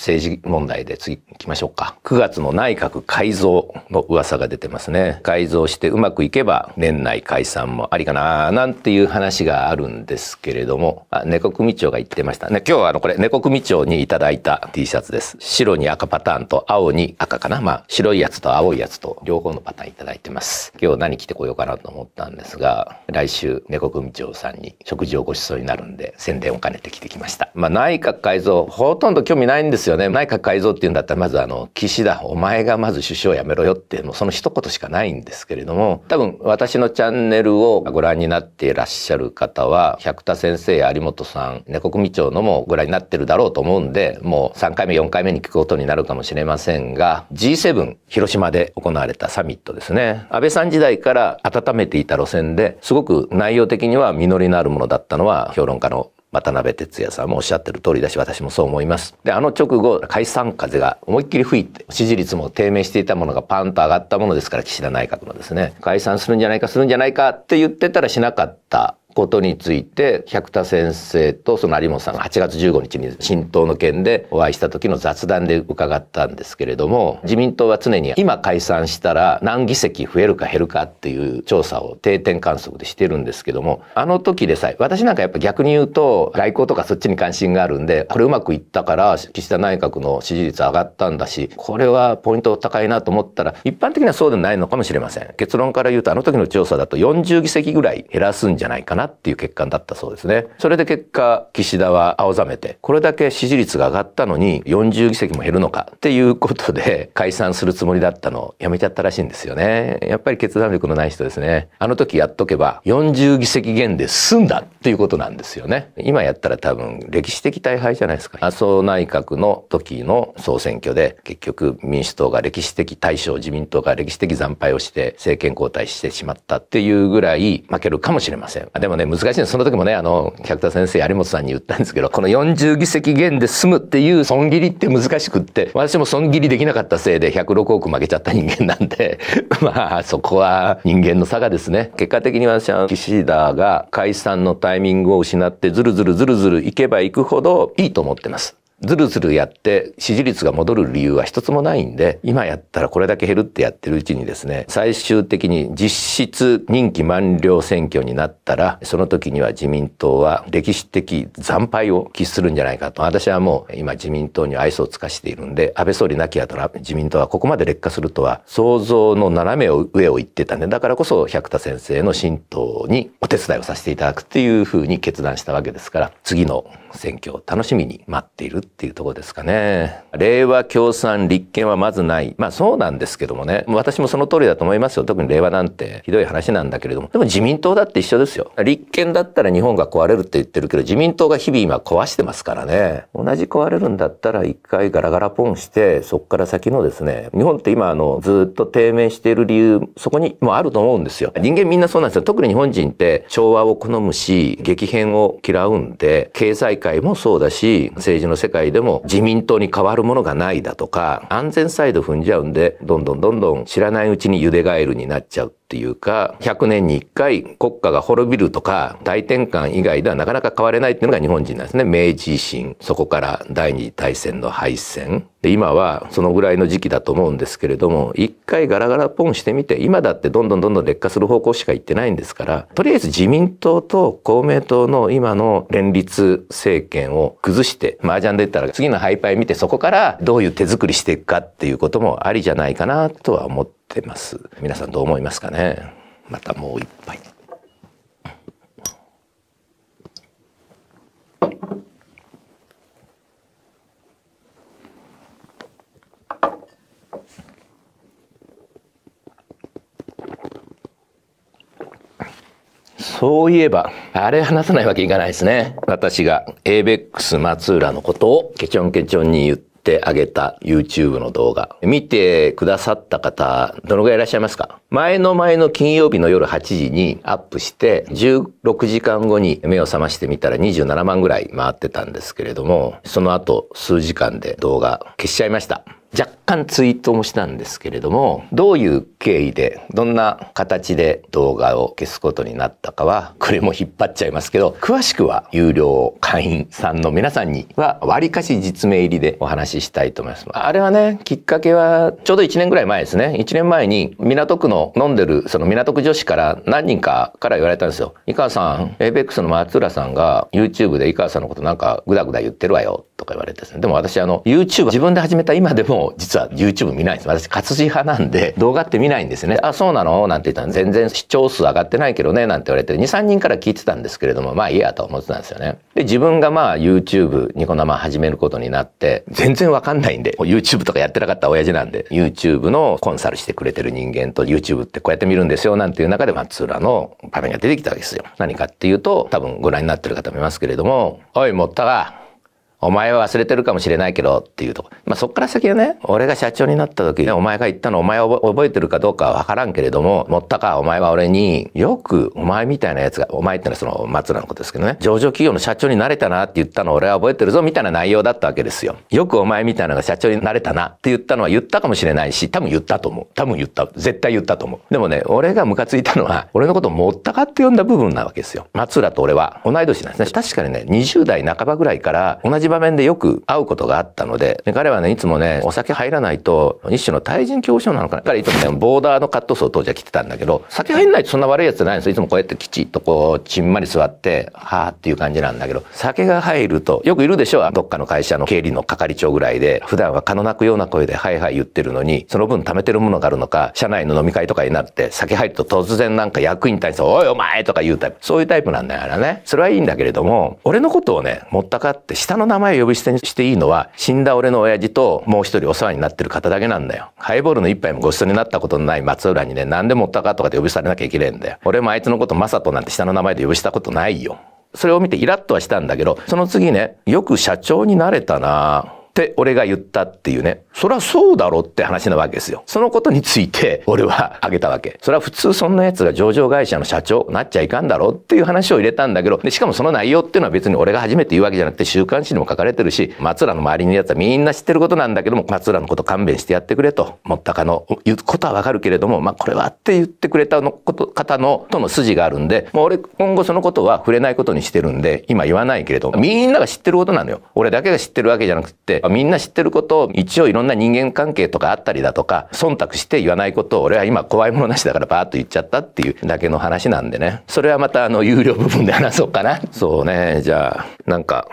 政治問題で次行きましょうか。9月の内閣改造の噂が出てますね。改造してうまくいけば年内解散もありかななんていう話があるんですけれども、あ、猫組長が言ってましたね。今日はあのこれ猫組長にいただいた T シャツです。白に赤パターンと青に赤かな。まあ白いやつと青いやつと両方のパターンいただいてます。今日何着てこようかなと思ったんですが、来週猫組長さんに食事をご馳走になるんで宣伝を兼ねてきてきました。まあ内閣改造ほとんど興味ないんですよ。よね。内閣改造っていうんだったら、まずあの、岸田、お前がまず首相を辞めろよって、もうその一言しかないんですけれども、多分私のチャンネルをご覧になっていらっしゃる方は、百田先生や有本さん、ね、国務長のもご覧になってるだろうと思うんで、もう3回目、4回目に聞くことになるかもしれませんが、G7、広島で行われたサミットですね。安倍さん時代から温めていた路線で、すごく内容的には実りのあるものだったのは、評論家の渡辺哲也さんもおっしゃってる通りだし私もそう思います。であの直後解散風が思いっきり吹いて支持率も低迷していたものがパンと上がったものですから岸田内閣のですね解散するんじゃないかするんじゃないかって言ってたらしなかったことについて百田先生とその有本さんが8月15日に新党の件でお会いした時の雑談で伺ったんですけれども自民党は常に今解散したら何議席増えるか減るかっていう調査を定点観測でしてるんですけどもあの時でさえ私なんかやっぱ逆に言うと外交とかそっちに関心があるんでこれうまくいったから岸田内閣の支持率上がったんだしこれはポイント高いなと思ったら一般的にはそうでもないのかもしれません結論から言うとあの時の調査だと40議席ぐらい減らすんじゃないかなっていう結果だったそうですね。それで結果、岸田は青ざめて、これだけ支持率が上がったのに40議席も減るのかっていうことで解散するつもりだったのをやめちゃったらしいんですよね。やっぱり決断力のない人ですね。あの時やっとけば40議席減で済んだっていうことなんですよね。今やったら多分歴史的大敗じゃないですか。麻生内閣の時の総選挙で結局民主党が歴史的大勝、自民党が歴史的惨敗をして政権交代してしまったっていうぐらい負けるかもしれません。でもね、難しいその時もね、あの、百田先生、有本さんに言ったんですけど、この40議席減で済むっていう損切りって難しくって、私も損切りできなかったせいで106億負けちゃった人間なんで、まあ、そこは人間の差がですね、結果的に私は岸田が解散のタイミングを失って、ずるずるずるずるいけばいくほどいいと思ってます。ずるずるやって支持率が戻る理由は一つもないんで、今やったらこれだけ減るってやってるうちにですね、最終的に実質任期満了選挙になったら、その時には自民党は歴史的惨敗を喫するんじゃないかと。私はもう今自民党に愛想を尽かしているんで、安倍総理亡き後の自民党はここまで劣化するとは想像の斜めを上を言ってたんで、だからこそ百田先生の新党にお手伝いをさせていただくっていうふうに決断したわけですから、次の選挙を楽しみに待っているっていうとこですかね。令和共産立憲はまずない。まあそうなんですけどもね。私もその通りだと思いますよ。特に令和なんてひどい話なんだけれども。でも自民党だって一緒ですよ。立憲だったら日本が壊れるって言ってるけど、自民党が日々今壊してますからね。同じ壊れるんだったら一回ガラガラポンして、そっから先のですね、日本って今あの、ずっと低迷している理由、そこにもあると思うんですよ。人間みんなそうなんですよ。特に日本人って調和を好むし、激変を嫌うんで、経済界もそうだし、政治の世界会でも自民党に変わるものがないだとか、安全サイド踏んじゃうんで、どんどんどんどん知らないうちにゆでガエルになっちゃう。っていうか、100年に1回国家が滅びるとか、大転換以外ではなかなか変われないっていうのが日本人なんですね。明治維新、そこから第二次大戦の敗戦。で、今はそのぐらいの時期だと思うんですけれども、一回ガラガラポンしてみて、今だってどんどんどんどん劣化する方向しか行ってないんですから、とりあえず自民党と公明党の今の連立政権を崩して、麻雀でったら次のハイパイ見てそこからどういう手作りしていくかっていうこともありじゃないかなとは思ってます。皆さんどう思いますかねまたもう一杯。そういえば、あれ話さないわけいかないですね。私が ABEX 松浦のことをケチョンケチョンに言ってあげた YouTube の動画。見てくださった方、どのぐらいいらっしゃいますか前の前の金曜日の夜8時にアップして、16時間後に目を覚ましてみたら27万ぐらい回ってたんですけれども、その後数時間で動画消しちゃいました。若干ツイートもしたんですけれども、どういう経緯で、どんな形で動画を消すことになったかは、これも引っ張っちゃいますけど、詳しくは有料会員さんの皆さんには、割かし実名入りでお話ししたいと思います。あれはね、きっかけは、ちょうど1年ぐらい前ですね。1年前に、港区の飲んでる、その港区女子から何人かから言われたんですよ。井川さん、エイペックスの松浦さんが YouTube で井川さんのことなんかグダグダ言ってるわよとか言われてですね。でも私あの YouTube 自分で始めた今でも実は YouTube 見ないんです。私活字派なんで動画って見ないんですね。あ、そうなのなんて言ったら全然視聴数上がってないけどねなんて言われて2、3人から聞いてたんですけれどもまあいいやと思ってたんですよね。で、自分がまあ YouTube ニコ生始めることになって全然わかんないんで YouTube とかやってなかった親父なんで YouTube のコンサルしてくれてる人間と YouTube ってこうやって見るんですよなんていう中で松浦の場面が出てきたわけですよ。何かっていうと多分ご覧になってる方もいますけれども、おい、もったが、お前は忘れてるかもしれないけどっていうとこ。まあ、そっから先はね、俺が社長になった時、ね、お前が言ったのお前を覚えてるかどうかはわからんけれども、持ったか、お前は俺に、よくお前みたいなやつが、お前ってのはその松浦のことですけどね、上場企業の社長になれたなって言ったの俺は覚えてるぞみたいな内容だったわけですよ。よくお前みたいなのが社長になれたなって言ったのは言ったかもしれないし、多分言ったと思う。多分言った。絶対言ったと思う。でもね、俺がムカついたのは、俺のことを持ったかって呼んだ部分なわけですよ。松浦と俺は同い年なんですね。確かにね、20代半ばぐらいから同じ場面でよく会うことがあったので、で彼はね、いつもね、お酒入らないと、一種の対人恐怖症なのかな。彼いつもね、ボーダーのカットソー当時は着てたんだけど、酒入んないとそんな悪いやつじゃないんですよ。いつもこうやってきちっとこう、ちんまり座って、はーっていう感じなんだけど、酒が入ると、よくいるでしょどっかの会社の経理の係長ぐらいで、普段は蚊の鳴くような声で、はいはい言ってるのに、その分貯めてるものがあるのか、社内の飲み会とかになって、酒入ると突然なんか役員に対して、おいお前とか言うタイプ。そういうタイプなんだからね。それはいいんだけれども、俺のことをね、持ったかって下の名前前呼び捨てにしていいのは、死んだ俺の親父ともう一人お世話になってる方だけなんだよ。ハイボールの一杯もごちそうになったことのない松浦にね、何でもったかとかで呼び捨てされなきゃいけねえんだよ。俺もあいつのことマサトなんて下の名前で呼び捨てたことないよ。それを見てイラッとはしたんだけど、その次ね、よく社長になれたなって俺が言ったっていうね。そりゃそうだろって話なわけですよ。そのことについて俺はあげたわけ。それは普通そんな奴が上場会社の社長なっちゃいかんだろうっていう話を入れたんだけど、で、しかもその内容っていうのは別に俺が初めて言うわけじゃなくて週刊誌にも書かれてるし、松浦の周りにいる奴はみんな知ってることなんだけども、松浦のこと勘弁してやってくれと、もったかの言うことはわかるけれども、まあこれはって言ってくれたのこと方のとの筋があるんで、もう俺今後そのことは触れないことにしてるんで、今言わないけれども、みんなが知ってることなのよ。俺だけが知ってるわけじゃなくて、みんな知ってることを一応いろんな人間関係とかあったりだとか、忖度して言わないことを俺は今怖いものなしだからバーッと言っちゃったっていうだけの話なんでね。それはまたあの有料部分で話そうかな。そうね、じゃあ、なんか、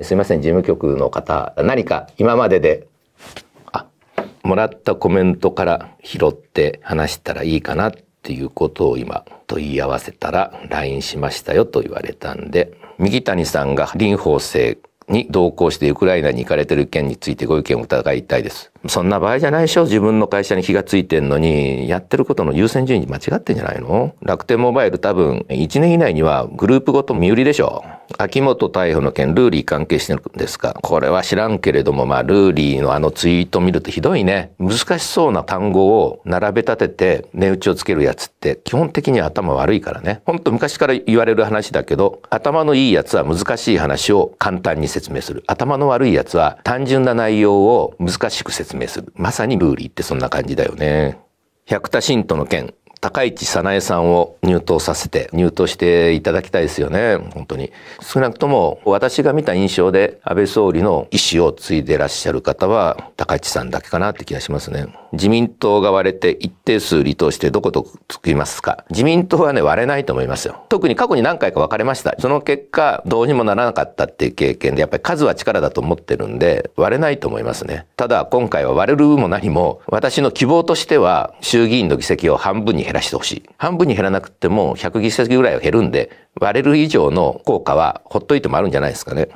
すいません、事務局の方、何か今までで、あ、もらったコメントから拾って話したらいいかなっていうことを今問い合わせたら LINE しましたよと言われたんで、右谷さんが林法生に同行してウクライナに行かれてる件についてご意見を伺いたいです。そんな場合じゃないでしょ自分の会社に気がついてんのに、やってることの優先順位間違ってんじゃないの楽天モバイル多分、1年以内にはグループごと身売りでしょ秋元逮捕の件、ルーリー関係してるんですかこれは知らんけれども、まあ、ルーリーのあのツイート見るとひどいね。難しそうな単語を並べ立てて値打ちをつけるやつって、基本的には頭悪いからね。ほんと昔から言われる話だけど、頭のいいやつは難しい話を簡単に説明する。頭の悪いやつは単純な内容を難しく説明説明する。まさにブーリーってそんな感じだよね。百田信徒の件、高市早苗さんを入党させて、入党していただきたいですよね、本当に。少なくとも、私が見た印象で、安倍総理の意思を継いでらっしゃる方は、高市さんだけかなって気がしますね。自民党が割れて一定数離党してどことつきますか。自民党はね、割れないと思いますよ。特に過去に何回か分かれました。その結果、どうにもならなかったっていう経験で、やっぱり数は力だと思ってるんで、割れないと思いますね。ただ、今回は割れるも何も、私の希望としては、衆議院の議席を半分に減らしてほしい。半分に減らなくても100議席ぐらいは減るんで、割れる以上の効果はほっといてもあるんじゃないですかね。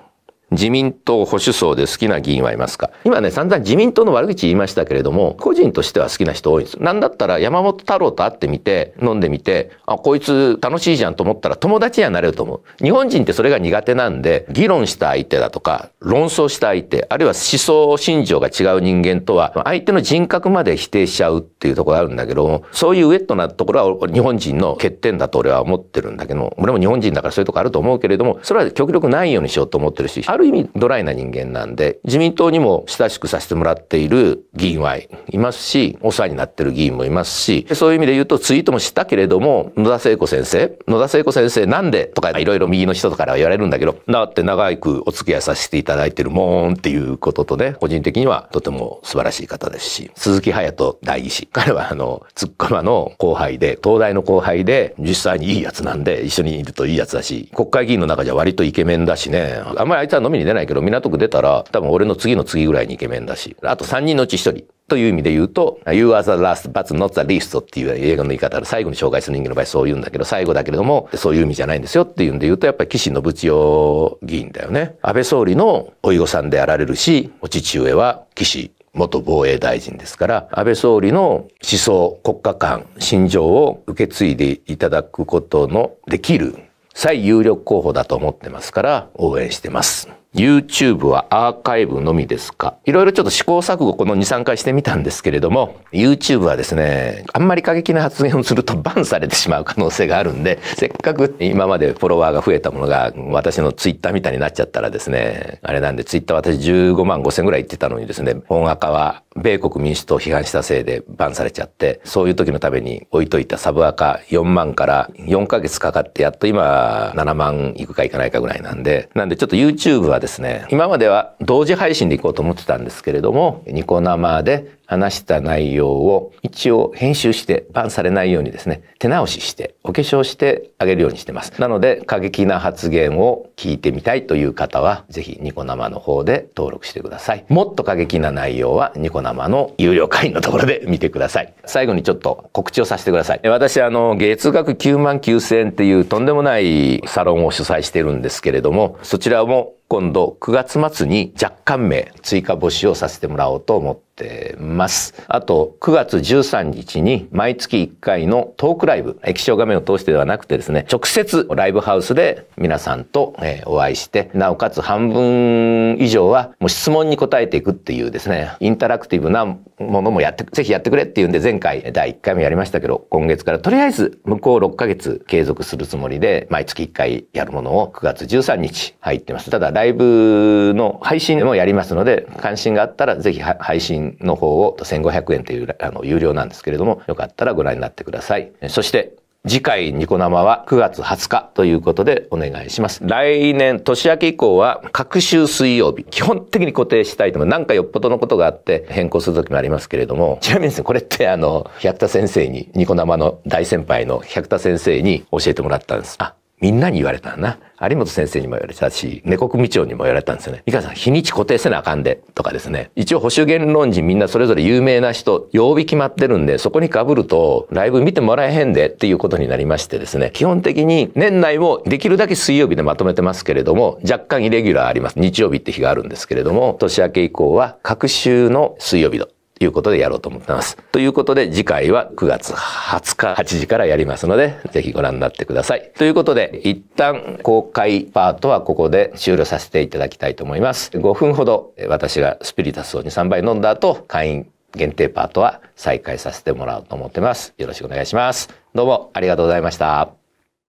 自民党保守層で好きな議員はいますか今ね、散々自民党の悪口言いましたけれども、個人としては好きな人多いんです。なんだったら山本太郎と会ってみて、飲んでみて、あ、こいつ楽しいじゃんと思ったら友達にはなれると思う。日本人ってそれが苦手なんで、議論した相手だとか、論争した相手、あるいは思想、信条が違う人間とは、相手の人格まで否定しちゃうっていうところがあるんだけども、そういうウェットなところは日本人の欠点だと俺は思ってるんだけども、俺も日本人だからそういうとこあると思うけれども、それは極力ないようにしようと思ってるし、ある意味ドライな人間なんで、自民党にも親しくさせてもらっている議員はいますし、お世話になってる議員もいますし、そういう意味で言うとツイートもしたけれども、野田聖子先生、野田聖子先生なんでとかいろいろ右の人とから言われるんだけど、だって長くお付き合いさせていただいてるもんっていうこととね、個人的にはとても素晴らしい方ですし、鈴木隼人大議士。彼はあの、ツッコマの後輩で、東大の後輩で、実際にいいやつなんで、一緒にいるといいやつだし、国会議員の中じゃ割とイケメンだしね、あんまりあいつは飲みに出ないけど、港区出たら、多分俺の次の次ぐらいにイケメンだし、あと3人のうち1人。という意味で言うと、You are the last but not the least っていう映画の言い方で、最後に紹介する人間の場合そう言うんだけど、最後だけれども、そういう意味じゃないんですよっていうんで言うと、やっぱり岸信千代議員だよね。安倍総理のおいごさんであられるし、お父上は岸元防衛大臣ですから、安倍総理の思想、国家観、心情を受け継いでいただくことのできる最有力候補だと思ってますから応援してます。YouTube はアーカイブのみですかいろいろちょっと試行錯誤この2、3回してみたんですけれども、YouTube はですね、あんまり過激な発言をするとバンされてしまう可能性があるんで、せっかく今までフォロワーが増えたものが私の Twitter みたいになっちゃったらですね、あれなんで Twitter 私15万5千ぐらい言ってたのにですね、本赤は米国民主党を批判したせいでバンされちゃって、そういう時のために置いといたサブ赤4万から4ヶ月かかってやっと今7万いくかいかないかぐらいなんで、なんでちょっと YouTube はですねですね、今までは同時配信でいこうと思ってたんですけれども、ニコ生で話した内容を一応編集してバンされないようにですね、手直しして、お化粧してあげるようにしてます。なので、過激な発言を聞いてみたいという方は、ぜひニコ生の方で登録してください。もっと過激な内容はニコ生の有料会員のところで見てください。最後にちょっと告知をさせてください。私、あの、月額9万9000円っていうとんでもないサロンを主催してるんですけれども、そちらも今度9月末に若干名追加募集をさせてもらおうと思ってってます。あと、9月13日に毎月1回のトークライブ、液晶画面を通してではなくてですね、直接ライブハウスで皆さんと、えお会いして、なおかつ半分以上はもう質問に答えていくっていうですね、インタラクティブなものもやって、ぜひやってくれっていうんで前回第1回目やりましたけど、今月からとりあえず向こう6ヶ月継続するつもりで、毎月1回やるものを9月13日入ってます。ただライブの配信もやりますので、関心があったらぜひ配信の方を1500円というあの有料なんですけれども、よかったらご覧になってください。そして、次回ニコ生は9月20日ということでお願いします。来年年明け以降は各週水曜日、基本的に固定したいと思います。なんかよっぽどのことがあって変更する時もありますけれども、ちなみにですね、これってあの、百田先生に、ニコ生の大先輩の百田先生に教えてもらったんです。あみんなに言われたな。有本先生にも言われたし、猫組長にも言われたんですよね。三川さん、日にち固定せなあかんで、とかですね。一応保守言論人みんなそれぞれ有名な人、曜日決まってるんで、そこに被ると、ライブ見てもらえへんで、っていうことになりましてですね。基本的に年内もできるだけ水曜日でまとめてますけれども、若干イレギュラーあります。日曜日って日があるんですけれども、年明け以降は、各週の水曜日ということでやろうと思ってます。ということで次回は9月20日8時からやりますので、ぜひご覧になってください。ということで、一旦公開パートはここで終了させていただきたいと思います。5分ほど私がスピリタスを2、3杯飲んだ後、会員限定パートは再開させてもらおうと思ってます。よろしくお願いします。どうもありがとうございました。